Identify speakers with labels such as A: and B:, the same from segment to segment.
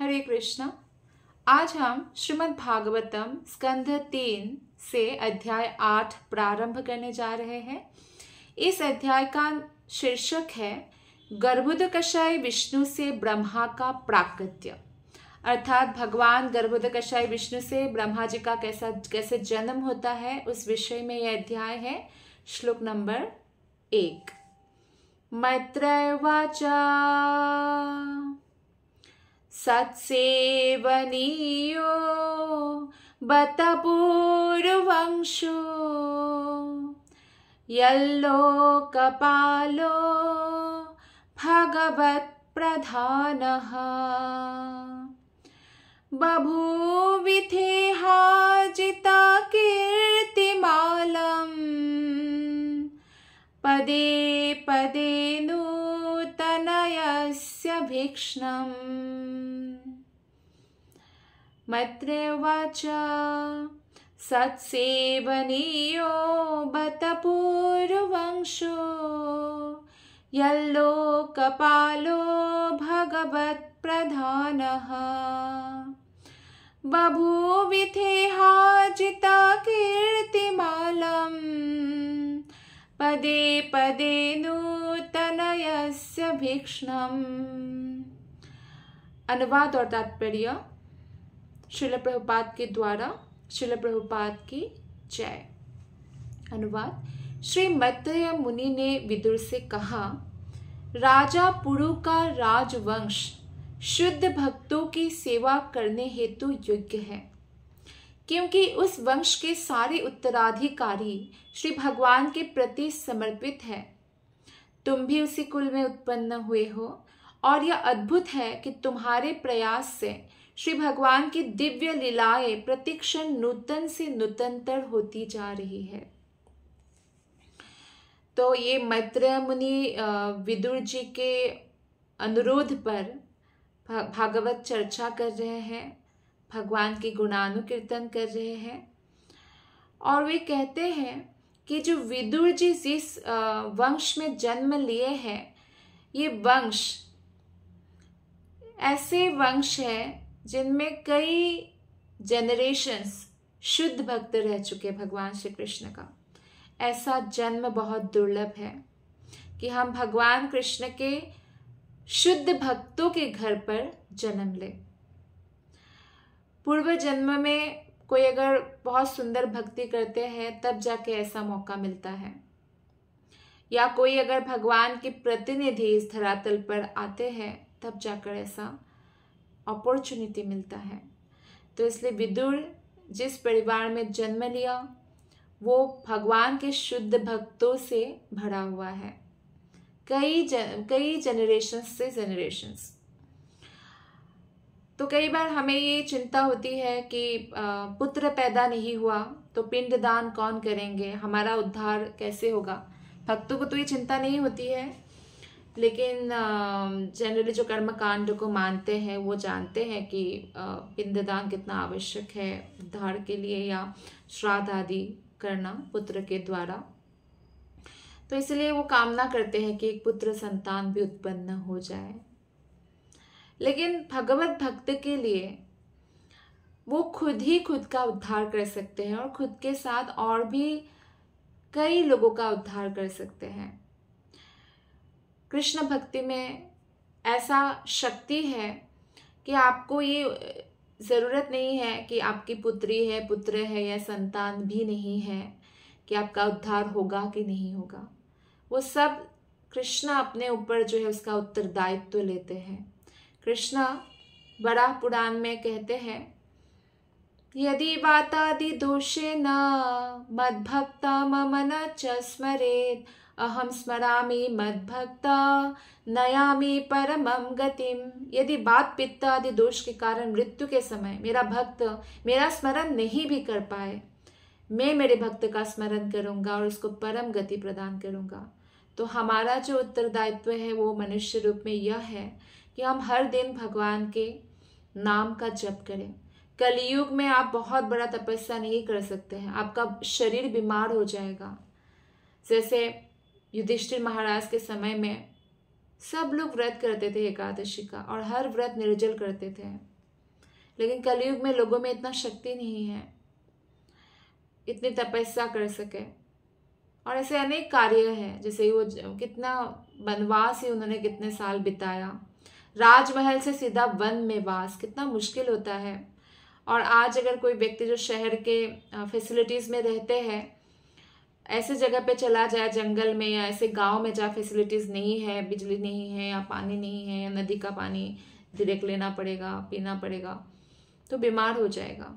A: हरे कृष्णा आज हम श्रीमद् भागवतम स्कंध तीन से अध्याय आठ प्रारंभ करने जा रहे हैं इस अध्याय का शीर्षक है गर्भुद कषाय विष्णु से ब्रह्मा का प्राकृत्य अर्थात भगवान गर्भुद कषाय विष्णु से ब्रह्मा जी का कैसा कैसे जन्म होता है उस विषय में यह अध्याय है श्लोक नंबर एक मैत्रवाचा सत्सेवनीयो बत पूर्वंशो यल्लोकपालो भगवत्प्रधानः बभूविथेहाजिता कीर्तिमालम् पदे पदे नूतनयस्य भीक्ष्णम् मत्रवाच सत्सेवनीयो बत पूर्वंशो यल्लोकपालो भगवत्प्रधानः बभूविथेहाजिता कीर्तिमालं पदे पदे नूतनयस्य भीक्ष्णम् अनुवाद और तात्पर्य शिल प्रभुपात के द्वारा शिल प्रभुपात की जय अनुवाद श्री मत मुनि ने विदुर से कहा राजा पुरु का राजवंश शुद्ध भक्तों की सेवा करने हेतु योग्य है क्योंकि उस वंश के सारे उत्तराधिकारी श्री भगवान के प्रति समर्पित है तुम भी उसी कुल में उत्पन्न हुए हो और यह अद्भुत है कि तुम्हारे प्रयास से श्री भगवान की दिव्य लीलाएं प्रतिक्षण नूतन से नूतनतर होती जा रही है तो ये मैत्र मुनि विदुर जी के अनुरोध पर भागवत चर्चा कर रहे हैं भगवान के गुणानुकीर्तन कर रहे हैं और वे कहते हैं कि जो विदुर जी जिस वंश में जन्म लिए हैं ये वंश ऐसे वंश है जिनमें कई जनरेशन्स शुद्ध भक्त रह चुके भगवान श्री कृष्ण का ऐसा जन्म बहुत दुर्लभ है कि हम भगवान कृष्ण के शुद्ध भक्तों के घर पर जन्म लें पूर्व जन्म में कोई अगर बहुत सुंदर भक्ति करते हैं तब जाके ऐसा मौका मिलता है या कोई अगर भगवान के प्रतिनिधि इस धरातल पर आते हैं तब जाकर ऐसा अपॉर्चुनिटी मिलता है तो इसलिए विदुर जिस परिवार में जन्म लिया वो भगवान के शुद्ध भक्तों से भरा हुआ है कई जन कई जनरेशन्स से जनरेशन्स तो कई बार हमें ये चिंता होती है कि पुत्र पैदा नहीं हुआ तो पिंड दान कौन करेंगे हमारा उद्धार कैसे होगा भक्तों को तो ये चिंता नहीं होती है लेकिन जनरली जो कर्म कांड को मानते हैं वो जानते हैं कि पिंडदान कितना आवश्यक है उद्धार के लिए या श्राद्ध आदि करना पुत्र के द्वारा तो इसलिए वो कामना करते हैं कि एक पुत्र संतान भी उत्पन्न हो जाए लेकिन भगवत भक्त के लिए वो खुद ही खुद का उद्धार कर सकते हैं और खुद के साथ और भी कई लोगों का उद्धार कर सकते हैं कृष्ण भक्ति में ऐसा शक्ति है कि आपको ये ज़रूरत नहीं है कि आपकी पुत्री है पुत्र है या संतान भी नहीं है कि आपका उद्धार होगा कि नहीं होगा वो सब कृष्णा अपने ऊपर जो है उसका उत्तरदायित्व तो लेते हैं कृष्णा बड़ा पुराण में कहते हैं यदि वातादि दोषे न मद भक्ता मम न च स्मरेत अहम स्मरामि मद्भक्ता नयामी परमम गतिम यदि बात पित्त आदि दोष के कारण मृत्यु के समय मेरा भक्त मेरा स्मरण नहीं भी कर पाए मैं मेरे भक्त का स्मरण करूंगा और उसको परम गति प्रदान करूंगा तो हमारा जो उत्तरदायित्व है वो मनुष्य रूप में यह है कि हम हर दिन भगवान के नाम का जप करें कलयुग में आप बहुत बड़ा तपस्या नहीं कर सकते हैं आपका शरीर बीमार हो जाएगा जैसे युधिष्ठिर महाराज के समय में सब लोग व्रत करते थे एकादशी का और हर व्रत निर्जल करते थे लेकिन कलयुग में लोगों में इतना शक्ति नहीं है इतनी तपस्या कर सके और ऐसे अनेक कार्य हैं जैसे वो कितना वनवास ही उन्होंने कितने साल बिताया राजमहल से सीधा वन में वास कितना मुश्किल होता है और आज अगर कोई व्यक्ति जो शहर के फैसिलिटीज़ में रहते हैं ऐसे जगह पे चला जाए जंगल में या ऐसे गांव में जहाँ फैसिलिटीज़ नहीं है बिजली नहीं है या पानी नहीं है या नदी का पानी डायरेक्ट लेना पड़ेगा पीना पड़ेगा तो बीमार हो जाएगा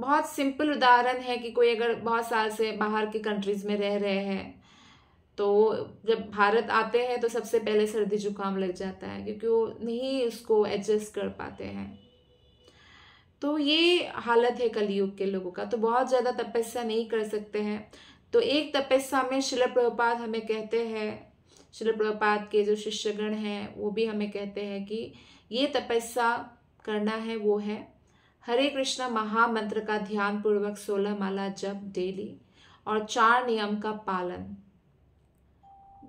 A: बहुत सिंपल उदाहरण है कि कोई अगर बहुत साल से बाहर की कंट्रीज़ में रह रहे हैं तो जब भारत आते हैं तो सबसे पहले सर्दी जुकाम लग जाता है क्योंकि वो नहीं उसको एडजस्ट कर पाते हैं तो ये हालत है कलयुग के लोगों का तो बहुत ज़्यादा तपस्या नहीं कर सकते हैं तो एक तपस्या में शिल प्रभुपात हमें कहते हैं शिल प्रभुपात के जो शिष्यगण हैं वो भी हमें कहते हैं कि ये तपस्या करना है वो है हरे कृष्णा महामंत्र का ध्यान पूर्वक सोलह माला जप डेली और चार नियम का पालन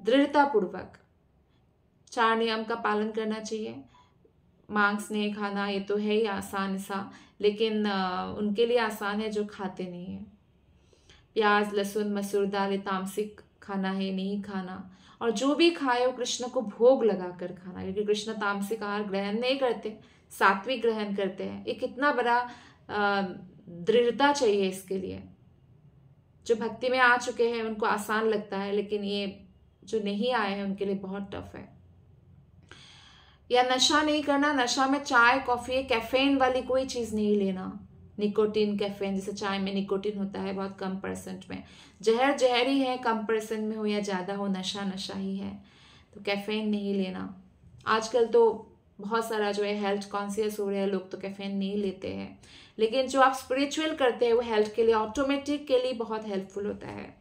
A: दृढ़तापूर्वक चार नियम का पालन करना चाहिए मांस स्नेह खाना ये तो है ही आसान सा लेकिन उनके लिए आसान है जो खाते नहीं हैं प्याज लहसुन मसूर दाल ये तामसिक खाना है नहीं खाना और जो भी खाए वो कृष्ण को भोग लगा कर खाना क्योंकि कृष्ण तामसिक आहार ग्रहण नहीं करते सात्विक ग्रहण करते हैं ये कितना बड़ा दृढ़ता चाहिए इसके लिए जो भक्ति में आ चुके हैं उनको आसान लगता है लेकिन ये जो नहीं आए हैं उनके लिए बहुत टफ है या नशा नहीं करना नशा में चाय कॉफ़ी कैफेन वाली कोई चीज़ नहीं लेना निकोटीन कैफेन जैसे चाय में निकोटीन होता है बहुत कम परसेंट में जहर जहर ही है कम परसेंट में हो या ज़्यादा हो नशा नशा ही है तो कैफेन नहीं लेना आजकल तो बहुत सारा जो है हेल्थ कॉन्सियस हो रहे हैं लोग तो कैफेन नहीं लेते हैं लेकिन जो आप स्पिरिचुअल करते हैं वो हेल्थ के लिए ऑटोमेटिक के लिए बहुत हेल्पफुल होता है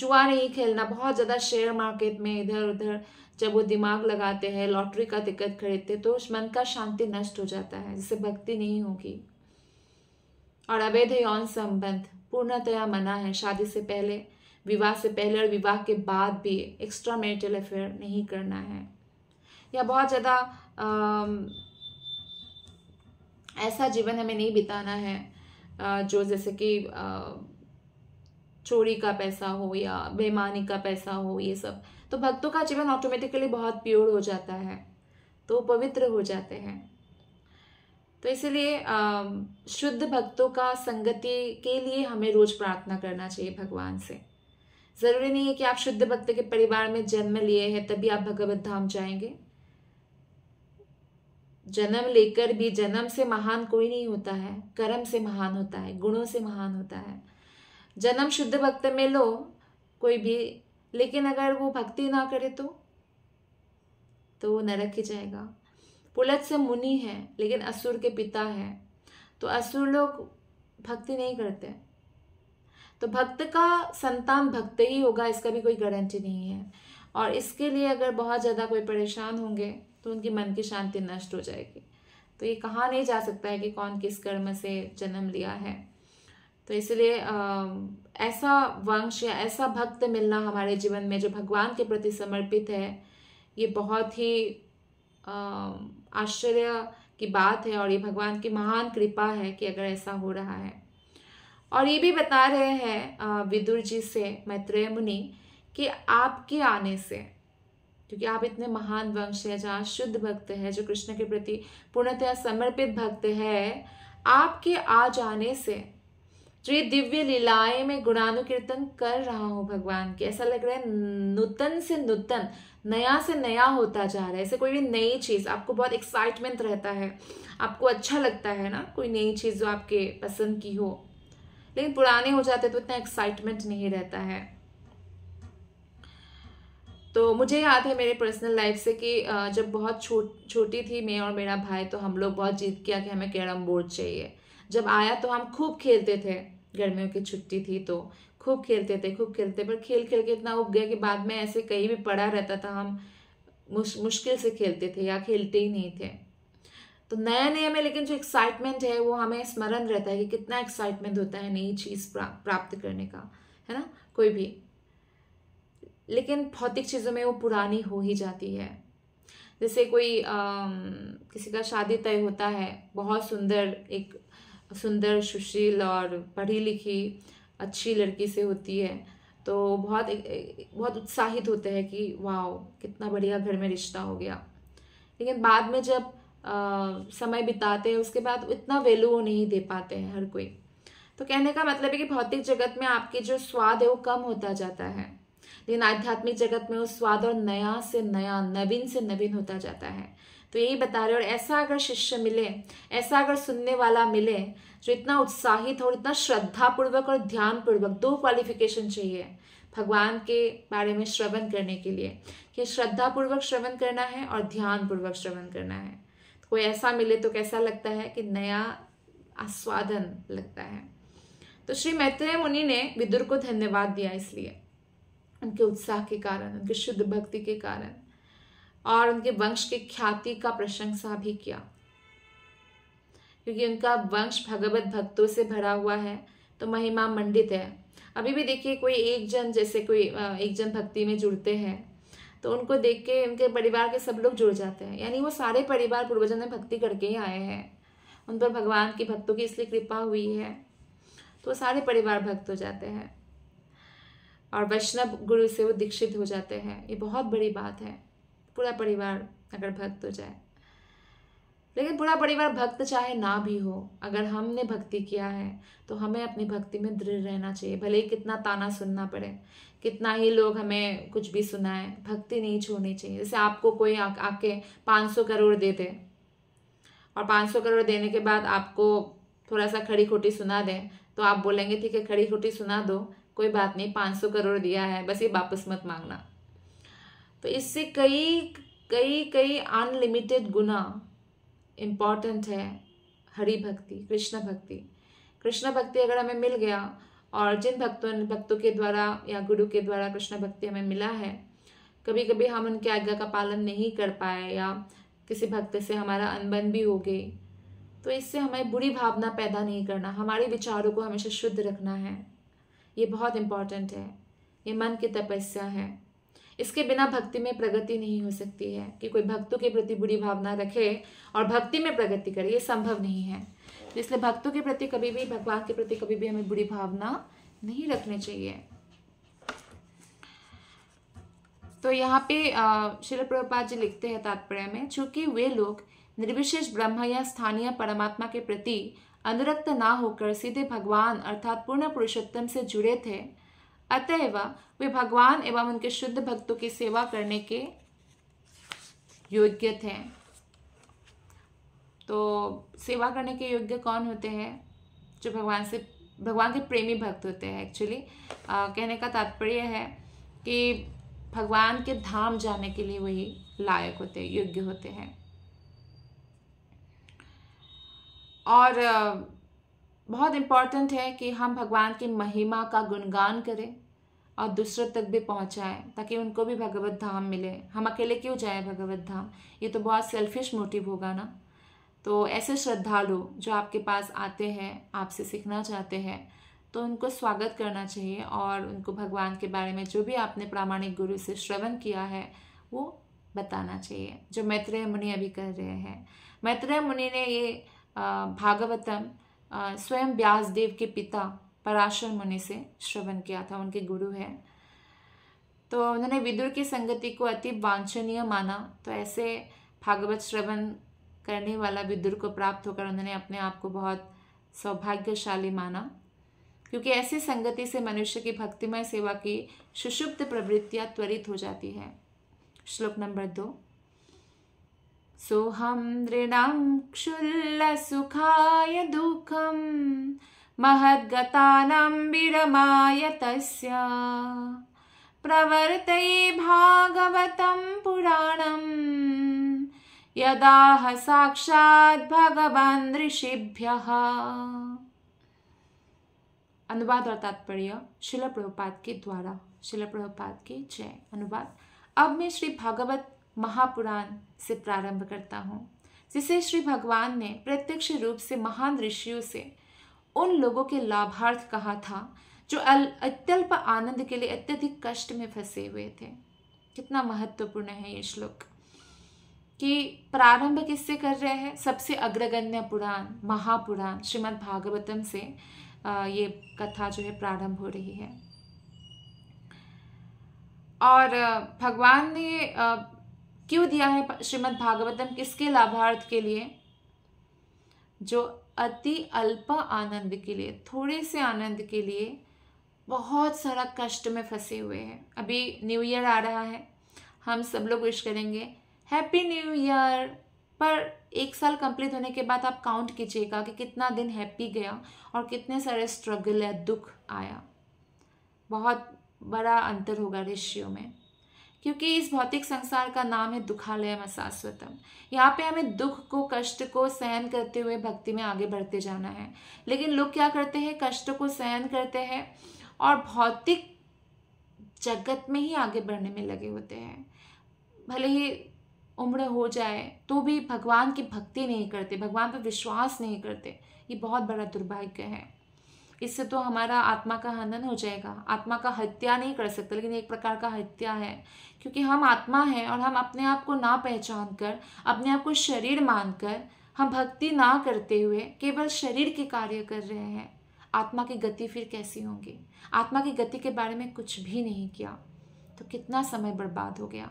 A: जुआ नहीं खेलना बहुत ज़्यादा शेयर मार्केट में इधर उधर जब वो दिमाग लगाते हैं लॉटरी का टिकट खरीदते तो उस मन का शांति नष्ट हो जाता है जिससे भक्ति नहीं होगी और अवैध यौन संबंध पूर्णतया मना है शादी से पहले विवाह से पहले और विवाह के बाद भी एक्स्ट्रा मैरिटल अफेयर नहीं करना है या बहुत ज़्यादा ऐसा जीवन हमें नहीं बिताना है जो जैसे कि चोरी का पैसा हो या बेमानी का पैसा हो ये सब तो भक्तों का जीवन ऑटोमेटिकली बहुत प्योर हो जाता है तो पवित्र हो जाते हैं तो इसलिए शुद्ध भक्तों का संगति के लिए हमें रोज प्रार्थना करना चाहिए भगवान से ज़रूरी नहीं है कि आप शुद्ध भक्त के परिवार में जन्म लिए हैं तभी आप भगवत धाम जाएंगे जन्म लेकर भी जन्म से महान कोई नहीं होता है कर्म से महान होता है गुणों से महान होता है जन्म शुद्ध भक्त में लो कोई भी लेकिन अगर वो भक्ति ना करे तो तो वो नरक ही जाएगा पुलत से मुनि है लेकिन असुर के पिता है तो असुर लोग भक्ति नहीं करते तो भक्त का संतान भक्त ही होगा इसका भी कोई गारंटी नहीं है और इसके लिए अगर बहुत ज़्यादा कोई परेशान होंगे तो उनकी मन की शांति नष्ट हो जाएगी तो ये कहा नहीं जा सकता है कि कौन किस कर्म से जन्म लिया है तो इसलिए ऐसा वंश या ऐसा भक्त मिलना हमारे जीवन में जो भगवान के प्रति समर्पित है ये बहुत ही आश्चर्य की बात है और ये भगवान की महान कृपा है कि अगर ऐसा हो रहा है और ये भी बता रहे हैं विदुर जी से मैत्रेय मुनि कि आपके आने से क्योंकि आप इतने महान वंश है जहाँ शुद्ध भक्त है जो कृष्ण के प्रति पूर्णतया समर्पित भक्त है आपके आ जाने से श्री तो दिव्य लीलाएं में गुणानुकीर्तन कर रहा हूँ भगवान की ऐसा लग रहा है नूतन से नूतन नया से नया होता जा रहा है ऐसे कोई भी नई चीज़ आपको बहुत एक्साइटमेंट रहता है आपको अच्छा लगता है ना कोई नई चीज़ जो आपके पसंद की हो लेकिन पुराने हो जाते तो इतना एक्साइटमेंट नहीं रहता है तो मुझे याद है मेरे पर्सनल लाइफ से कि जब बहुत छोटी थी मैं और मेरा भाई तो हम लोग बहुत जीत किया कि हमें कैरम बोर्ड चाहिए जब आया तो हम खूब खेलते थे गर्मियों की छुट्टी थी तो खूब खेलते थे खूब खेलते पर खेल खेल के इतना उग गया कि बाद में ऐसे कहीं भी पड़ा रहता था हम मुश, मुश्किल से खेलते थे या खेलते ही नहीं थे तो नया नया में लेकिन जो एक्साइटमेंट है वो हमें स्मरण रहता है कि कितना एक्साइटमेंट होता है नई चीज़ प्राप्त करने का है ना कोई भी लेकिन भौतिक चीज़ों में वो पुरानी हो ही जाती है जैसे कोई आ, किसी का शादी तय होता है बहुत सुंदर एक सुंदर सुशील और पढ़ी लिखी अच्छी लड़की से होती है तो बहुत बहुत उत्साहित होते हैं कि वाह कितना बढ़िया घर में रिश्ता हो गया लेकिन बाद में जब आ, समय बिताते हैं उसके बाद इतना वैल्यू वो नहीं दे पाते हैं हर कोई तो कहने का मतलब है कि भौतिक जगत में आपके जो स्वाद है वो कम होता जाता है लेकिन आध्यात्मिक जगत में वो स्वाद और नया से नया नवीन से नवीन होता जाता है तो यही बता रहे और ऐसा अगर शिष्य मिले ऐसा अगर सुनने वाला मिले जो इतना उत्साहित हो और इतना श्रद्धापूर्वक और ध्यानपूर्वक दो क्वालिफिकेशन चाहिए भगवान के बारे में श्रवण करने के लिए कि श्रद्धापूर्वक श्रवण करना है और ध्यानपूर्वक श्रवण करना है तो कोई ऐसा मिले तो कैसा लगता है कि नया आस्वादन लगता है तो श्री मैत्रेय मुनि ने विदुर को धन्यवाद दिया इसलिए उनके उत्साह के कारण उनके शुद्ध भक्ति के कारण और उनके वंश की ख्याति का प्रशंसा भी किया क्योंकि उनका वंश भगवत भक्तों से भरा हुआ है तो महिमा मंडित है अभी भी देखिए कोई एक जन जैसे कोई एक जन भक्ति में जुड़ते हैं तो उनको देख के उनके परिवार के सब लोग जुड़ जाते हैं यानी वो सारे परिवार पूर्वजन में भक्ति करके ही आए हैं उन पर भगवान की भक्तों की इसलिए कृपा हुई है तो सारे परिवार भक्त हो जाते हैं और वैष्णव गुरु से वो दीक्षित हो जाते हैं ये बहुत बड़ी बात है पूरा परिवार अगर भक्त हो जाए लेकिन पूरा परिवार भक्त चाहे ना भी हो अगर हमने भक्ति किया है तो हमें अपनी भक्ति में दृढ़ रहना चाहिए भले ही कितना ताना सुनना पड़े कितना ही लोग हमें कुछ भी सुनाए भक्ति नहीं छोड़नी चाहिए जैसे आपको कोई आके पाँच सौ करोड़ दे दे और पाँच सौ करोड़ देने के बाद आपको थोड़ा सा खड़ी खोटी सुना दें तो आप बोलेंगे ठीक है खड़ी खोटी सुना दो कोई बात नहीं पाँच सौ करोड़ दिया है बस ये वापस मत मांगना तो इससे कई कई कई अनलिमिटेड गुना इम्पॉर्टेंट है हरि भक्ति कृष्ण भक्ति कृष्ण भक्ति अगर हमें मिल गया और जिन भक्तों भक्तों के द्वारा या गुरु के द्वारा कृष्ण भक्ति हमें मिला है कभी कभी हम उनकी आज्ञा का पालन नहीं कर पाए या किसी भक्त से हमारा अनबन भी हो गई तो इससे हमें बुरी भावना पैदा नहीं करना हमारे विचारों को हमेशा शुद्ध रखना है ये बहुत इम्पॉर्टेंट है ये मन की तपस्या है इसके बिना भक्ति में प्रगति नहीं हो सकती है कि कोई भक्तों के प्रति बुरी भावना रखे और भक्ति में प्रगति करे ये संभव नहीं है इसलिए भक्तों के प्रति कभी भी भगवान के प्रति कभी भी हमें बुरी भावना नहीं रखनी चाहिए तो यहाँ पे श्री प्रभुपाद जी लिखते हैं तात्पर्य में चूंकि वे लोग निर्विशेष ब्रह्म या स्थानीय परमात्मा के प्रति अनुरक्त ना होकर सीधे भगवान अर्थात पूर्ण पुरुषोत्तम से जुड़े थे अतएव वे भगवान एवं उनके शुद्ध भक्तों की सेवा करने के योग्य थे तो सेवा करने के योग्य कौन होते हैं जो भगवान से भगवान के प्रेमी भक्त होते हैं एक्चुअली कहने का तात्पर्य है कि भगवान के धाम जाने के लिए वही लायक होते हैं योग्य होते हैं और बहुत इम्पॉर्टेंट है कि हम भगवान की महिमा का गुणगान करें और दूसरों तक भी पहुंचाएं ताकि उनको भी भगवत धाम मिले हम अकेले क्यों जाए भगवत धाम ये तो बहुत सेल्फिश मोटिव होगा ना तो ऐसे श्रद्धालु जो आपके पास आते हैं आपसे सीखना चाहते हैं तो उनको स्वागत करना चाहिए और उनको भगवान के बारे में जो भी आपने प्रामाणिक गुरु से श्रवण किया है वो बताना चाहिए जो मैत्रेय मुनि अभी कर रहे हैं मैत्रेय मुनि ने ये भागवतम स्वयं देव के पिता पराशर मुनि से श्रवण किया था उनके गुरु हैं तो उन्होंने विदुर की संगति को अति वांछनीय माना तो ऐसे भागवत श्रवण करने वाला विदुर को प्राप्त होकर उन्होंने अपने आप को बहुत सौभाग्यशाली माना क्योंकि ऐसी संगति से मनुष्य की भक्तिमय सेवा की सुषुप्त प्रवृत्तियाँ त्वरित हो जाती है श्लोक नंबर दो सुहं नृणां क्षुल्लसुखाय दुःखं महद्गतानां विरमाय तस्य प्रवर्तये भागवतं पुराणम् यदाह साक्षात् भगवान् ऋषिभ्यः अनुवाद और तात्पर्य शिल प्रभुपाद के द्वारा शिल प्रभुपाद के जय अनुवाद अब मैं श्री भागवत महापुराण से प्रारंभ करता हूँ जिसे श्री भगवान ने प्रत्यक्ष रूप से महान ऋषियों से उन लोगों के लाभार्थ कहा था जो अत्यल्प आनंद के लिए अत्यधिक कष्ट में फंसे हुए थे कितना महत्वपूर्ण है ये श्लोक कि प्रारंभ किससे कर रहे हैं सबसे अग्रगण्य पुराण महापुराण श्रीमद् भागवतम से ये कथा जो है प्रारंभ हो रही है और भगवान ने क्यों दिया है श्रीमद् भागवतम किसके लाभार्थ के लिए जो अति अल्प आनंद के लिए थोड़े से आनंद के लिए बहुत सारा कष्ट में फंसे हुए हैं अभी न्यू ईयर आ रहा है हम सब लोग विश करेंगे हैप्पी न्यू ईयर पर एक साल कंप्लीट होने के बाद आप काउंट कीजिएगा कि कितना दिन हैप्पी गया और कितने सारे स्ट्रगल या दुख आया बहुत बड़ा अंतर होगा रेशियो में क्योंकि इस भौतिक संसार का नाम है दुखालयम अशाश्वतम यहाँ पे हमें दुख को कष्ट को सहन करते हुए भक्ति में आगे बढ़ते जाना है लेकिन लोग क्या करते हैं कष्ट को सहन करते हैं और भौतिक जगत में ही आगे बढ़ने में लगे होते हैं भले ही उम्र हो जाए तो भी भगवान की भक्ति नहीं करते भगवान पर विश्वास नहीं करते ये बहुत बड़ा दुर्भाग्य है इससे तो हमारा आत्मा का हनन हो जाएगा आत्मा का हत्या नहीं कर सकते लेकिन एक प्रकार का हत्या है क्योंकि हम आत्मा हैं और हम अपने आप को ना पहचान कर अपने आप को शरीर मानकर हम भक्ति ना करते हुए केवल शरीर के कार्य कर रहे हैं आत्मा की गति फिर कैसी होंगी आत्मा की गति के बारे में कुछ भी नहीं किया तो कितना समय बर्बाद हो गया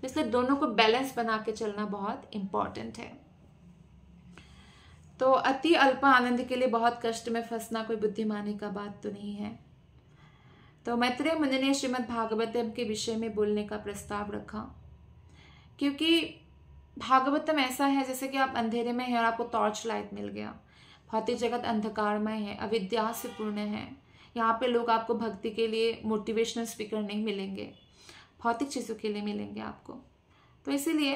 A: तो इसलिए दोनों को बैलेंस बना के चलना बहुत इम्पॉर्टेंट है तो अति अल्प आनंद के लिए बहुत कष्ट में फंसना कोई बुद्धिमानी का बात तो नहीं है तो मैत्रेय मुनि ने श्रीमद् भागवतम के विषय में बोलने का प्रस्ताव रखा क्योंकि भागवतम ऐसा है जैसे कि आप अंधेरे में हैं और आपको टॉर्च लाइट मिल गया भौतिक जगत अंधकारमय है अविद्या से पूर्ण है यहाँ पे लोग आपको भक्ति के लिए मोटिवेशनल स्पीकर नहीं मिलेंगे भौतिक चीज़ों के लिए मिलेंगे आपको तो इसीलिए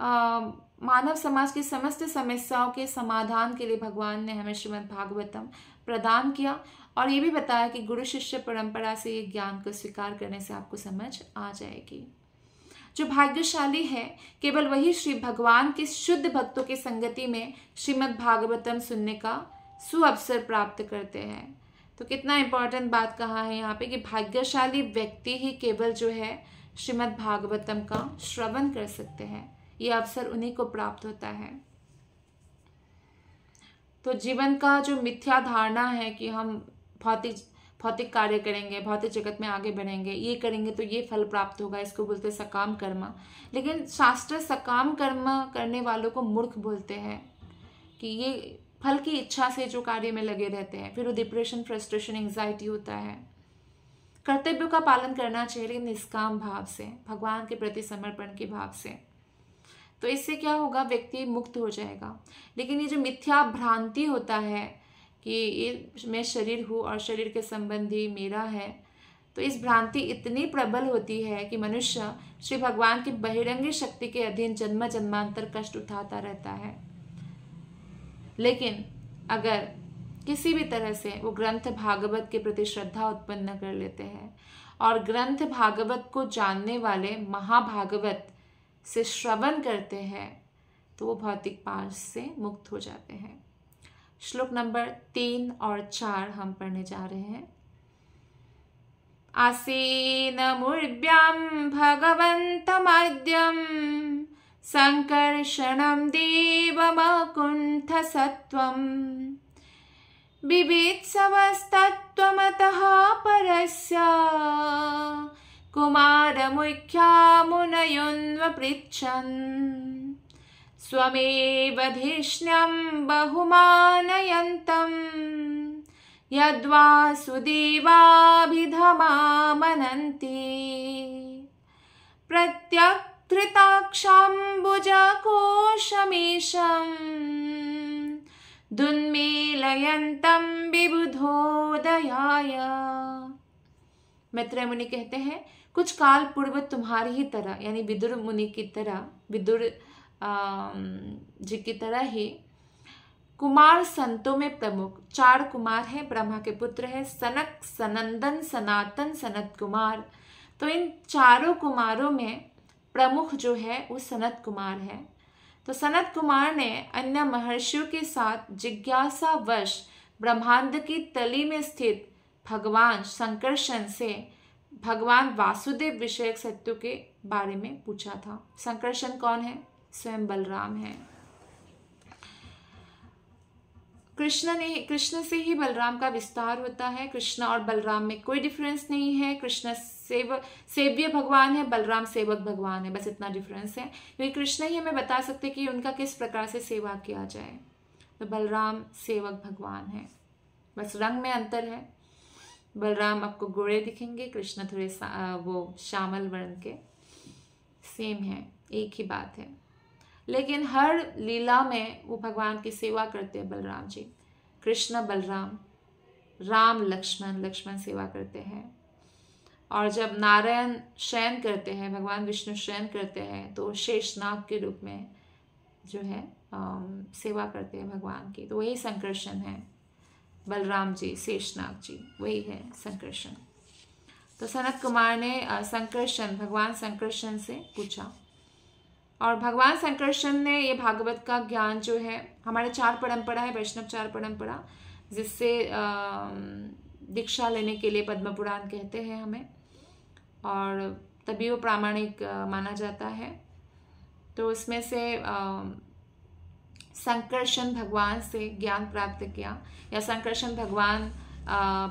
A: मानव समाज की समस्त समस्याओं के समाधान के लिए भगवान ने हमें श्रीमद् भागवतम प्रदान किया और ये भी बताया कि गुरु शिष्य परंपरा से ये ज्ञान को स्वीकार करने से आपको समझ आ जाएगी जो भाग्यशाली है केवल वही श्री भगवान के शुद्ध भक्तों की संगति में श्रीमद् भागवतम सुनने का सुअवसर प्राप्त करते हैं तो कितना इम्पोर्टेंट बात कहा है यहाँ पे कि भाग्यशाली व्यक्ति ही केवल जो है श्रीमद् भागवतम का श्रवण कर सकते हैं ये अवसर उन्हीं को प्राप्त होता है तो जीवन का जो मिथ्या धारणा है कि हम भौतिक भौतिक कार्य करेंगे भौतिक जगत में आगे बढ़ेंगे ये करेंगे तो ये फल प्राप्त होगा इसको बोलते हैं सकाम कर्म लेकिन शास्त्र सकाम कर्म करने वालों को मूर्ख बोलते हैं कि ये फल की इच्छा से जो कार्य में लगे रहते हैं फिर वो डिप्रेशन फ्रस्ट्रेशन एंग्जाइटी होता है कर्तव्यों का पालन करना चाहिए निष्काम भाव से भगवान के प्रति समर्पण के भाव से तो इससे क्या होगा व्यक्ति मुक्त हो जाएगा लेकिन ये जो मिथ्या भ्रांति होता है कि ये मैं शरीर हूँ और शरीर के संबंधी मेरा है तो इस भ्रांति इतनी प्रबल होती है कि मनुष्य श्री भगवान की बहिरंगी शक्ति के अधीन जन्म जन्मांतर कष्ट उठाता रहता है लेकिन अगर किसी भी तरह से वो ग्रंथ भागवत के प्रति श्रद्धा उत्पन्न कर लेते हैं और ग्रंथ भागवत को जानने वाले महाभागवत से श्रवण करते हैं तो वो भौतिक पाश से मुक्त हो जाते हैं श्लोक नंबर तीन और चार हम पढ़ने जा रहे हैं भगवंत संकर्षण देव मकुंठ सत्व बिभेत्सवस्तत्त्वमतः परस्य स्वमेव धिष्ण्यं बहुमानयन्तं यद्वा सुदेवाभिधमामनन्ति मनन्ति दुन्मीलयन्तं विबुधोदयाय मैत्रेय मुनि कहते हैं कुछ काल पूर्व तुम्हारी ही तरह यानी विदुर मुनि की तरह विदुर जी की तरह ही कुमार संतों में प्रमुख चार कुमार हैं ब्रह्मा के पुत्र हैं सनक सनंदन सनातन सनत कुमार तो इन चारों कुमारों में प्रमुख जो है वो सनत कुमार है तो सनत कुमार ने अन्य महर्षियों के साथ जिज्ञासावश ब्रह्मांड की तली में स्थित भगवान शंकरशन से भगवान वासुदेव विषयक सत्यों के बारे में पूछा था शंकरशन कौन है स्वयं बलराम है कृष्ण ने कृष्ण से ही बलराम का विस्तार होता है कृष्ण और बलराम में कोई डिफरेंस नहीं है कृष्ण सेव सेव्य भगवान है बलराम सेवक भगवान है बस इतना डिफरेंस है क्योंकि कृष्ण ही हमें बता सकते कि उनका किस प्रकार से सेवा किया जाए तो बलराम सेवक भगवान है बस रंग में अंतर है बलराम आपको गोरे दिखेंगे कृष्ण थोड़े वो श्यामल वर्ण के सेम है एक ही बात है लेकिन हर लीला में वो भगवान की सेवा करते हैं बलराम जी कृष्ण बलराम राम लक्ष्मण लक्ष्मण सेवा करते हैं और जब नारायण शयन करते हैं भगवान विष्णु शयन करते हैं तो शेषनाग के रूप में जो है आ, सेवा करते हैं भगवान की तो वही संकर्षण है बलराम जी शेषनाग जी वही है संकर्षण तो सनत कुमार ने संकर्षण भगवान संकर्षण से पूछा और भगवान संकर्षण ने ये भागवत का ज्ञान जो है हमारे चार परंपरा है वैष्णव चार परंपरा जिससे दीक्षा लेने के लिए पद्म पुराण कहते हैं हमें और तभी वो प्रामाणिक माना जाता है तो उसमें से संकर्षण भगवान से ज्ञान प्राप्त किया या संकर्षण भगवान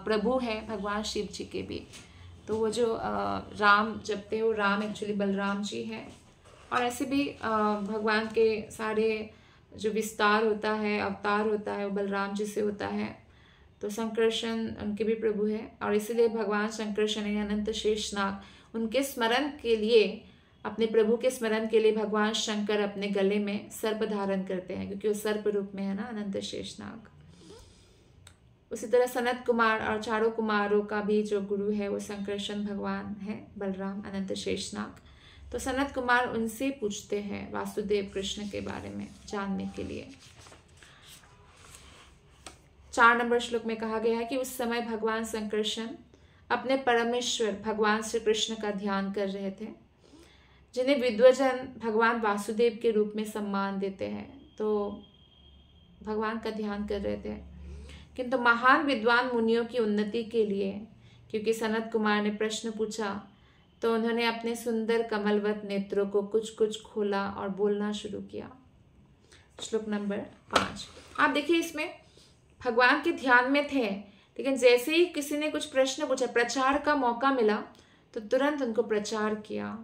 A: प्रभु है भगवान शिव जी के भी तो वो जो राम जपते हो राम एक्चुअली बलराम जी हैं और ऐसे भी भगवान के सारे जो विस्तार होता है अवतार होता है वो बलराम जी से होता है तो संकर्षण उनके भी प्रभु है और इसीलिए भगवान संकर्षण अनंत शेषनाग उनके स्मरण के लिए अपने प्रभु के स्मरण के लिए भगवान शंकर अपने गले में सर्प धारण करते हैं क्योंकि वो सर्प रूप में है ना अनंत शेषनाग उसी तरह सनत कुमार और चारों कुमारों का भी जो गुरु है वो संकर्षण भगवान है बलराम अनंत शेषनाग तो सनत कुमार उनसे पूछते हैं वासुदेव कृष्ण के बारे में जानने के लिए चार नंबर श्लोक में कहा गया है कि उस समय भगवान संकर्षण अपने परमेश्वर भगवान श्री कृष्ण का ध्यान कर रहे थे जिन्हें विद्वजन भगवान वासुदेव के रूप में सम्मान देते हैं तो भगवान का ध्यान कर रहे थे किंतु महान विद्वान मुनियों की उन्नति के लिए क्योंकि सनत कुमार ने प्रश्न पूछा तो उन्होंने अपने सुंदर कमलवत नेत्रों को कुछ कुछ खोला और बोलना शुरू किया श्लोक नंबर पाँच आप देखिए इसमें भगवान के ध्यान में थे लेकिन जैसे ही किसी ने कुछ प्रश्न पूछा प्रचार का मौका मिला तो तुरंत उनको प्रचार किया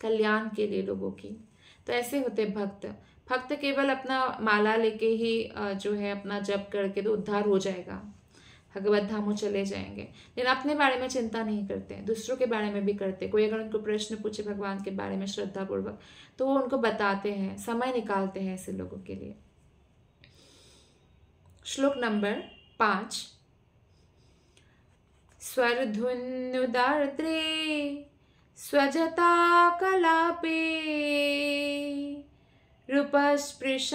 A: कल्याण के लिए लोगों की तो ऐसे होते भक्त भक्त केवल अपना माला लेके ही जो है अपना जप करके तो उद्धार हो जाएगा भगवत धामों चले जाएंगे लेकिन अपने बारे में चिंता नहीं करते दूसरों के बारे में भी करते कोई अगर उनको प्रश्न पूछे भगवान के बारे में श्रद्धापूर्वक तो वो उनको बताते हैं समय निकालते हैं ऐसे लोगों के लिए श्लोक नंबर पाँच उदार स्वजता कलापे रुपस्पृशन्ताच्छरणोपधानम्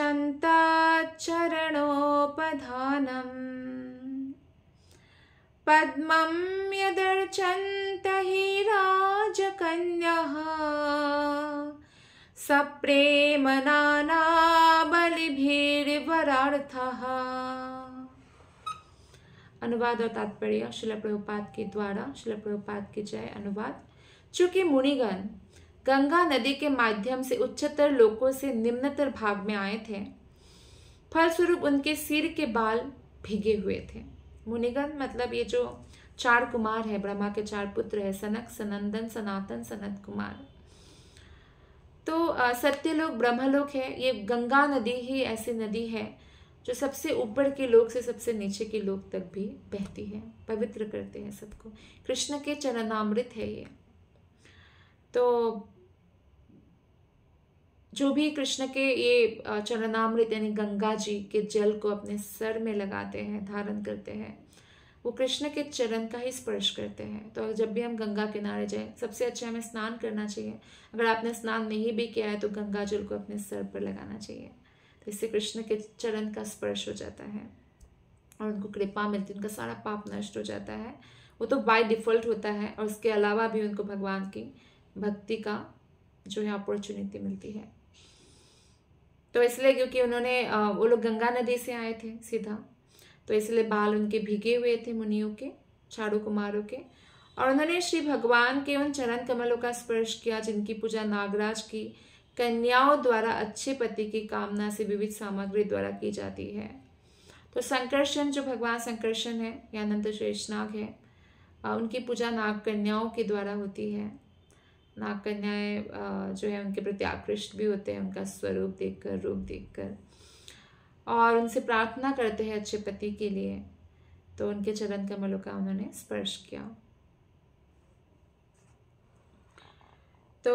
A: पद्मं यदर्चन्त हि प्रेम सप्रेमनानाबलिभिर्वरार्थः अनुवाद और तात्पर्य शिल प्रभुपाद के द्वारा शिल प्रभुपाद के जय अनुवाद चूंकि मुनिगण गंगा नदी के माध्यम से उच्चतर लोकों से निम्नतर भाग में आए थे फलस्वरूप उनके सिर के बाल भिगे हुए थे मुनिगण मतलब ये जो चार कुमार है ब्रह्मा के चार पुत्र है सनक सनंदन सनातन सनत कुमार तो सत्यलोक ब्रह्मलोक है ये गंगा नदी ही ऐसी नदी है जो सबसे ऊपर के लोक से सबसे नीचे के लोक तक भी बहती है पवित्र करते हैं सबको कृष्ण के चरणामृत है ये तो जो भी कृष्ण के ये चरणामृत यानी गंगा जी के जल को अपने सर में लगाते हैं धारण करते हैं वो कृष्ण के चरण का ही स्पर्श करते हैं तो जब भी हम गंगा किनारे जाएं सबसे अच्छा हमें स्नान करना चाहिए अगर आपने स्नान नहीं भी किया है तो गंगा जल को अपने सर पर लगाना चाहिए तो इससे कृष्ण के चरण का स्पर्श हो जाता है और उनको कृपा मिलती है उनका सारा पाप नष्ट हो जाता है वो तो बाय डिफ़ॉल्ट होता है और उसके अलावा भी उनको भगवान की भक्ति का जो है अपॉर्चुनिटी मिलती है तो इसलिए क्योंकि उन्होंने वो लोग गंगा नदी से आए थे सीधा तो इसलिए बाल उनके भीगे हुए थे मुनियों के चारू कुमारों के और उन्होंने श्री भगवान के उन चरण कमलों का स्पर्श किया जिनकी पूजा नागराज की कन्याओं द्वारा अच्छे पति की कामना से विविध सामग्री द्वारा की जाती है तो संकर्षण जो भगवान संकर्षण है या अनंत शेषनाग है उनकी पूजा नाग कन्याओं के द्वारा होती है नाग कन्याएँ जो है उनके प्रति आकृष्ट भी होते हैं उनका स्वरूप देखकर रूप देखकर और उनसे प्रार्थना करते हैं अच्छे पति के लिए तो उनके चरण कमलों का उन्होंने स्पर्श किया तो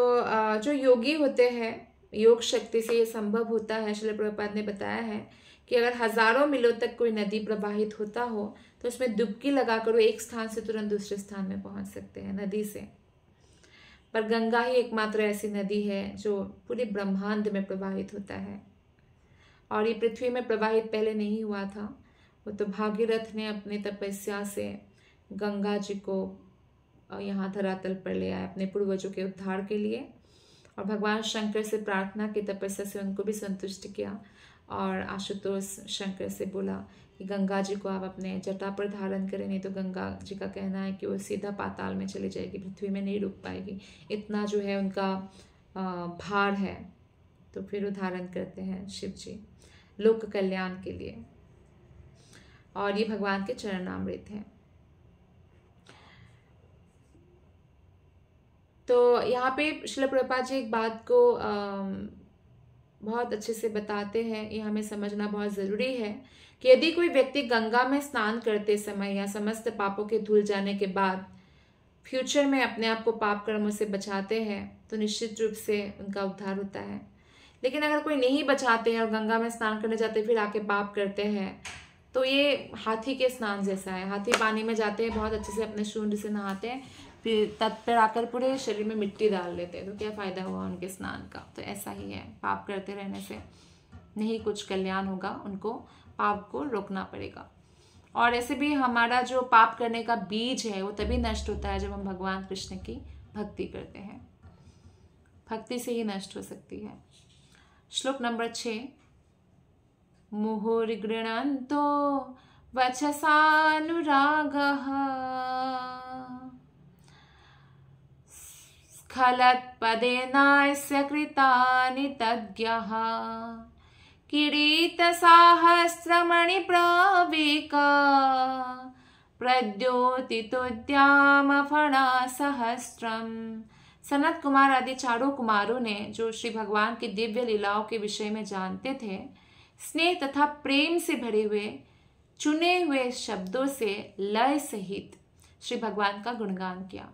A: जो योगी होते हैं योग शक्ति से ये संभव होता है शिल प्रभुपाद ने बताया है कि अगर हजारों मिलों तक कोई नदी प्रवाहित होता हो तो उसमें डुबकी लगाकर वो एक स्थान से तुरंत दूसरे स्थान में पहुंच सकते हैं नदी से पर गंगा ही एकमात्र ऐसी नदी है जो पूरे ब्रह्मांड में प्रवाहित होता है और ये पृथ्वी में प्रवाहित पहले नहीं हुआ था वो तो भागीरथ ने अपने तपस्या से गंगा जी को यहाँ धरातल पर ले आए अपने पूर्वजों के उद्धार के लिए और भगवान शंकर से प्रार्थना की तपस्या से उनको भी संतुष्ट किया और आशुतोष शंकर से बोला कि गंगा जी को आप अपने जटा पर धारण करें नहीं तो गंगा जी का कहना है कि वो सीधा पाताल में चली जाएगी पृथ्वी में नहीं रुक पाएगी इतना जो है उनका भार है तो फिर उदाहरण करते हैं शिव जी लोक कल्याण के लिए और ये भगवान के चरणामृत हैं तो यहाँ पे शिल प्रपात जी एक बात को बहुत अच्छे से बताते हैं ये हमें समझना बहुत ज़रूरी है कि यदि कोई व्यक्ति गंगा में स्नान करते समय या समस्त पापों के धुल जाने के बाद फ्यूचर में अपने आप को पाप कर्मों से बचाते हैं तो निश्चित रूप से उनका उद्धार होता है लेकिन अगर कोई नहीं बचाते हैं और गंगा में स्नान करने जाते फिर आके पाप करते हैं तो ये हाथी के स्नान जैसा है हाथी पानी में जाते हैं बहुत अच्छे से अपने शून्य से नहाते हैं फिर तत् पर आकर पूरे शरीर में मिट्टी डाल लेते हैं तो क्या फ़ायदा हुआ उनके स्नान का तो ऐसा ही है पाप करते रहने से नहीं कुछ कल्याण होगा उनको पाप को रोकना पड़ेगा और ऐसे भी हमारा जो पाप करने का बीज है वो तभी नष्ट होता है जब हम भगवान कृष्ण की भक्ति करते हैं भक्ति से ही नष्ट हो सकती है श्लोक नंबर छ मुहुर्गृणंतो वचसानुराग स्खलत पदे तज्ञः किरीटसाहस्रमणिप्राविक फणा सहस्रम सनत कुमार आदि चारों कुमारों ने जो श्री भगवान की दिव्य लीलाओं के विषय में जानते थे स्नेह तथा प्रेम से भरे हुए चुने हुए शब्दों से लय सहित श्री भगवान का गुणगान किया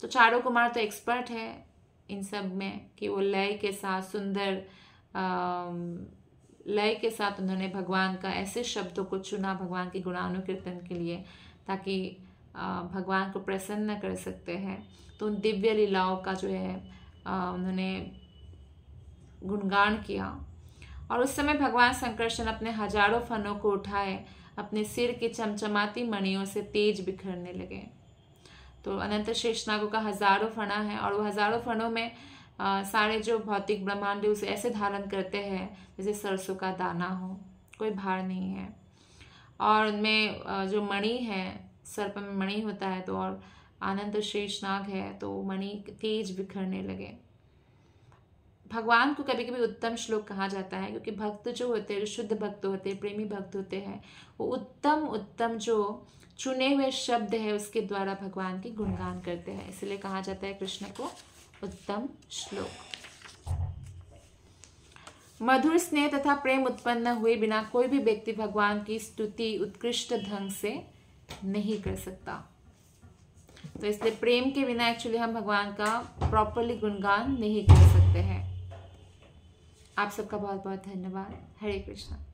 A: तो चारों कुमार तो एक्सपर्ट है इन सब में कि वो लय के साथ सुंदर लय के साथ उन्होंने भगवान का ऐसे शब्दों को चुना भगवान के गुणानुकीर्तन के लिए ताकि भगवान को प्रसन्न कर सकते हैं तो उन दिव्य लीलाओं का जो है उन्होंने गुणगान किया और उस समय भगवान संकर्षण अपने हजारों फनों को उठाए अपने सिर की चमचमाती मणियों से तेज बिखरने लगे तो अनंत शेषनागों का हजारों फणा है और वो हजारों फणों में सारे जो भौतिक ब्रह्मांड है उसे ऐसे धारण करते हैं जैसे सरसों का दाना हो कोई भार नहीं है और उनमें जो मणि है सर्प में मणि होता है तो और आनंद शेष नाग है तो मणि तेज बिखरने लगे भगवान को कभी कभी उत्तम श्लोक कहा जाता है क्योंकि भक्त जो होते हैं जो शुद्ध भक्त होते हैं प्रेमी भक्त होते हैं वो उत्तम उत्तम जो चुने हुए शब्द है उसके द्वारा भगवान की गुणगान करते हैं इसलिए कहा जाता है कृष्ण को उत्तम श्लोक मधुर स्नेह तथा प्रेम उत्पन्न हुए बिना कोई भी व्यक्ति भगवान की स्तुति उत्कृष्ट ढंग से नहीं कर सकता तो इसलिए प्रेम के बिना एक्चुअली हम भगवान का प्रॉपरली गुणगान नहीं कर सकते हैं आप सबका बहुत बहुत धन्यवाद हरे कृष्णा